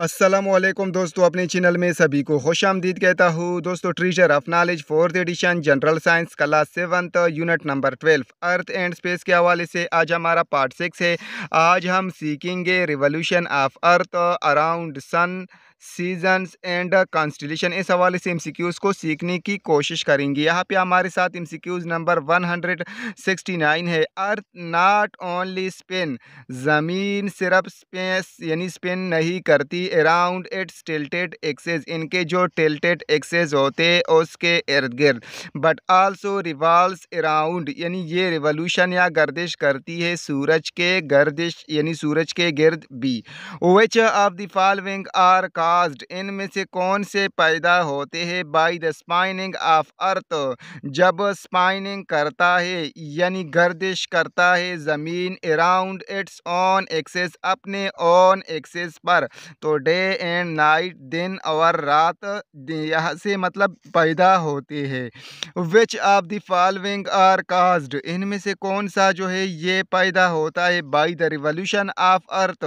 असलम दोस्तों अपने चैनल में सभी को खुश आमदीद कहता हूँ दोस्तों treasure of knowledge fourth edition general science class seventh unit number twelve earth and space के हवाले से आज हमारा पार्ट सिक्स है आज हम सीखेंगे revolution of earth around sun seasons and constellation इस हवाले से एमसीक्यूज़ को सीखने की कोशिश करेंगे यहाँ पे हमारे साथ एमसीक्यूज़ नंबर 169 है अर्थ नॉट ओनली स्पिन ज़मीन सिर्फ स्पेस यानी स्पिन नहीं करती अराउंड इट्स टिल्टेड एक्सेस इनके जो टिल्टेड एक्सेस होते उसके इर्द गिर्द बट आल्सो रिवॉल्स अराउंड यानी ये रिवोल्यूशन या गर्दिश करती है सूरज के गर्दिश यानी सूरज के गिर्द भी which of the following are का कास्ट इनमें से कौन से पैदा होते हैं by the spinning of earth जब स्पाइनिंग करता है यानी गर्दिश करता है ज़मीन अराउंड इट्स ऑन एक्सेस अपने ऑन एक्सेस पर तो डे एंड नाइट दिन और रात यहाँ से मतलब पैदा होते हैं which of the following are caused इनमें से कौन सा जो है ये पैदा होता है by the revolution of earth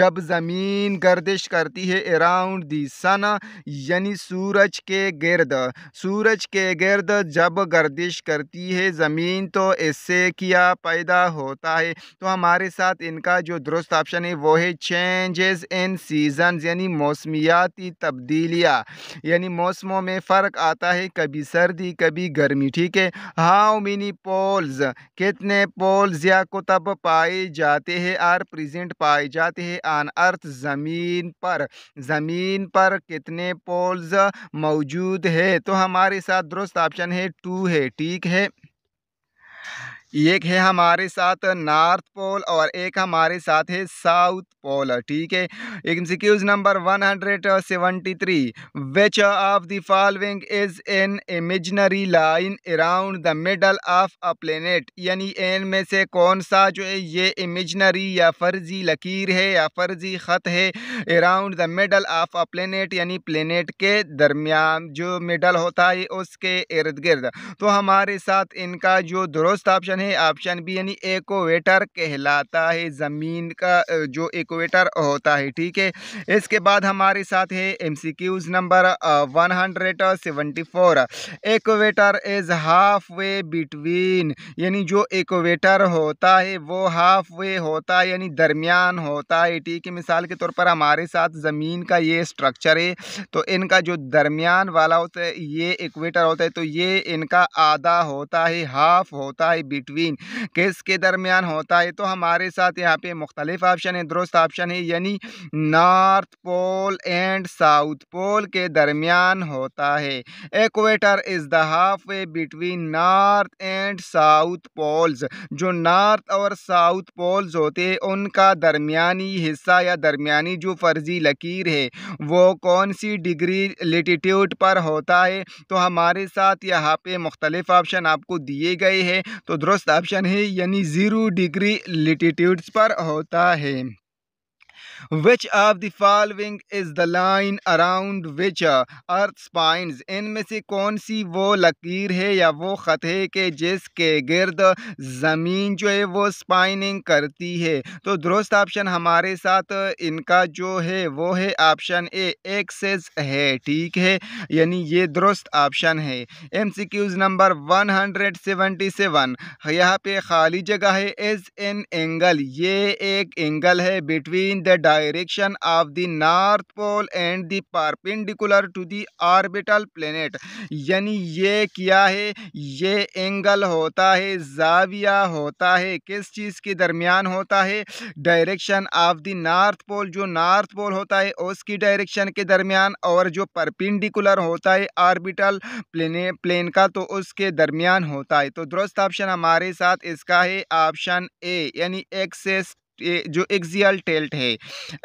जब ज़मीन गर्दिश करती है अराउंड द सन यानी सूरज के गर्द सूरज के गर्द जब गर्दिश करती है ज़मीन तो इससे किया पैदा होता है तो हमारे साथ इनका जो दुरुस्त ऑप्शन है वो है चेंजेस इन सीजन यानी मौसमियाती तब्दीलियाँ यानी मौसमों में फ़र्क आता है कभी सर्दी कभी गर्मी ठीक है हाउ मिनी पोल्स कितने पोल्स या कुतब पाए जाते हैं आर प्रेजेंट पाए जाते हैं आन अर्थ ज़मीन पर जमीन ज़मीन पर कितने पोल्स मौजूद है तो हमारे साथ दुरुस्त ऑप्शन है टू है ठीक है एक है हमारे साथ नॉर्थ पोल और एक हमारे साथ है साउथ पोल ठीक है MCQs number one hundred seventy three which of the following is an imaginary line around the middle of a planet यानी एन में से कौन सा जो है ये इमेजनरी या फर्जी लकीर है या फर्जी ख़त है around the middle of a planet यानी प्लेनेट के दरमियान जो मिडल होता है उसके इर्द गिर्द तो हमारे साथ इनका जो दुरुस्त ऑप्शन ऑप्शन है ऑप्शन बी यानी एकोवेटर कहलाता है ज़मीन का जो एकोवेटर होता है ठीक है इसके बाद हमारे साथ है M C Qs number one hundred seventy four equator is halfway between यानी जो एकोवेटर होता है वो हाफ वे होता है यानी दरमियान होता है ठीक है मिसाल के तौर पर हमारे साथ ज़मीन का ये स्ट्रक्चर है तो इनका जो दरमियान वाला होता है ये इक्वेटर होता है तो ये इनका आधा होता है हाफ होता है बिट बिटवीन किस के दरमियान होता है तो हमारे साथ यहाँ पे मुख्तलिफ ऑप्शन है दुरुस्त ऑप्शन है यानी north pole and south pole के दरमियान होता है equator is the halfway between north and south poles जो नॉर्थ और साउथ पोल्स होते हैं उनका दरमियानी हिस्सा या दरमियानी जो फर्जी लकीर है वो कौन सी डिग्री लेटीट्यूड पर होता है तो हमारे साथ यहाँ पे मुख्तलिफ ऑप्शन आपको दिए गए हैं तो दुरुस्त फर्स्ट ऑप्शन है यानी ज़ीरो डिग्री लिटीट्यूड्स पर होता है which of the following is the line around which earth spins इनमें से कौन सी वो लकीर है या वो ख़त है कि जिसके गिरद ज़मीन जो है वो स्पाइनिंग करती है तो दुरुस्त ऑप्शन हमारे साथ इनका जो है वो है ऑप्शन ए एक्सेस है ठीक है यानी ये दुरुस्त ऑप्शन है M C Qs number one hundred seventy seven यहाँ पे खाली जगह है एज एन एंगल ये एक एंगल है between the direction of the north pole and the perpendicular to the orbital planet यानी ये क्या है ये एंगल होता है जाविया होता है किस चीज़ के दरमियान होता है direction of the north pole जो नॉर्थ पोल होता है उसकी डायरेक्शन के दरमियान और जो परपेंडिकुलर होता है ऑर्बिटल प्लेने प्लेन का तो उसके दरमियान होता है तो दुरुस्त ऑप्शन हमारे साथ इसका है ऑप्शन ए यानी एक्सेस जो एक्जियल टेल्ट है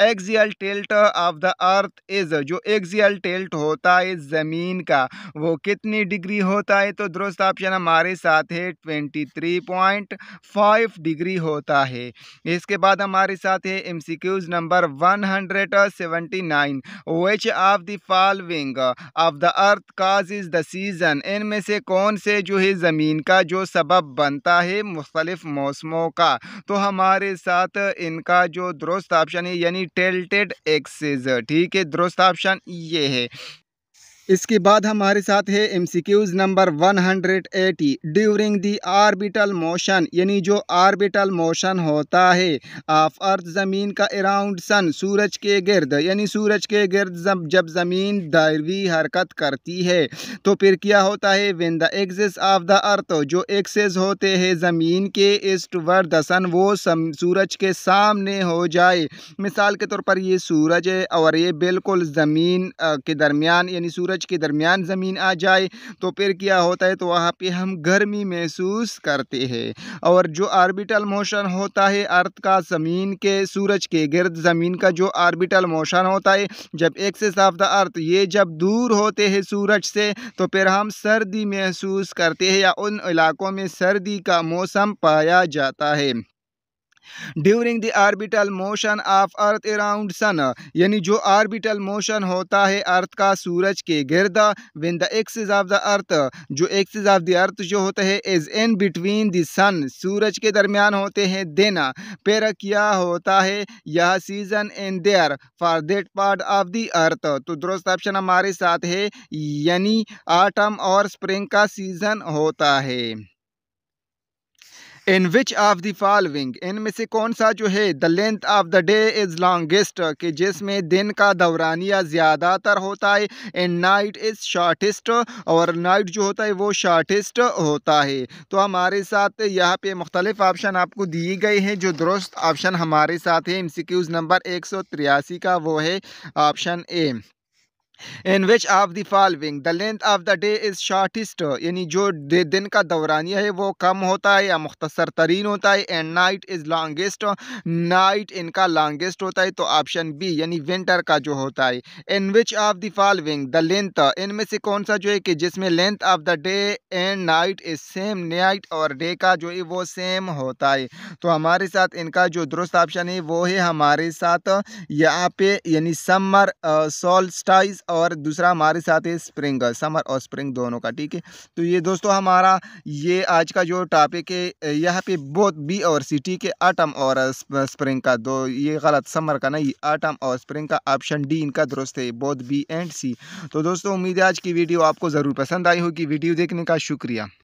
axial tilt of the earth is जो एक्जियल टेल्ट होता है ज़मीन का वो कितनी डिग्री होता है तो दुरुस्त ऑप्शन हमारे साथ है twenty three point five degree होता है इसके बाद हमारे साथ है M C Qs number one hundred seventy nine which of the following of the earth cause is the season इनमें से कौन से जो है ज़मीन का जो सबब बनता है मुख्तलिफ़ मौसमों का तो हमारे साथ इनका जो दुरुस्त ऑप्शन है यानी टेल्टेड एक्सेज ठीक है दुरुस्त ऑप्शन ये है इसके बाद हमारे साथ है MCQs number 180 during the orbital motion यानी जो आर्बिटल मोशन होता है ऑफ अर्थ ज़मीन का अराउंड सन सूरज के गर्द यानी सूरज के गर्द जब ज़मीन दायरवी हरकत करती है तो फिर क्या होता है when the axis of the earth जो एक्सेस होते हैं ज़मीन के ईस्ट वर्द सन वो सूरज के सामने हो जाए मिसाल के तौर पर ये सूरज है और ये बिल्कुल ज़मीन के दरमियान यानी सूरज सूरज के दरमियान ज़मीन आ जाए तो फिर क्या होता है तो वहाँ पे हम गर्मी महसूस करते हैं और जो आर्बिटल मोशन होता है अर्थ का ज़मीन के सूरज के गर्द ज़मीन का जो आर्बिटल मोशन होता है जब एक्सेस ऑफ द अर्थ ये जब दूर होते हैं सूरज से तो फिर हम सर्दी महसूस करते हैं या उन इलाकों में सर्दी का मौसम पाया जाता है during the orbital motion of earth around sun यानी जो आर्बिटल मोशन होता है अर्थ का सूरज के गिरद when the axis of the earth जो एक्सिस ऑफ द अर्थ जो होता है is in between the sun सूरज के दरमियान होते हैं दिन पेर क्या होता है यह season in there for that part of the earth तो दुरुस्त ऑप्शन हमारे साथ है यानी आटम और स्प्रिंग का सीजन होता है in which of the following इनमें से कौन सा जो है the length of the day is longest कि जिसमें दिन का दौरानिया ज़्यादातर होता है एंड नाइट इज़ शॉर्टेस्ट और नाइट जो होता है वो शॉर्टेस्ट होता है तो हमारे साथ यहाँ पे मुख्तलिफ ऑप्शन आपको दिए गए हैं जो दुरुस्त ऑप्शन हमारे साथ है एम सी क्यूज़ नंबर एक सौ तिरासी का वो है option A in which of the following the length of the day is shortest यानी जो दिन का दौरानिया है वो कम होता है या मुख्तसर तरीन होता है and night is longest night इनका लॉन्गेस्ट होता है तो ऑप्शन बी यानी विंटर का जो होता है in which of the following the length इनमें से कौन सा जो है कि जिसमें length of the day and night is same night और डे का जो है वो सेम होता है तो हमारे साथ इनका जो दुरुस्त ऑप्शन है वो है हमारे साथ यहाँ पे यानी समर सोल स्टाइज और दूसरा हमारे साथ है स्प्रिंग समर uh, और स्प्रिंग दोनों का ठीक है तो ये दोस्तों हमारा ये आज का जो टॉपिक है यहाँ पे बोथ बी और सी ठीक है आटम और स्प्रिंग uh, uh, का दो ये गलत समर का नहीं आटम और स्प्रिंग का ऑप्शन डी इनका दुरुस्त है बोथ बी एंड सी तो दोस्तों उम्मीद है आज की वीडियो आपको ज़रूर पसंद आई होगी वीडियो देखने का शुक्रिया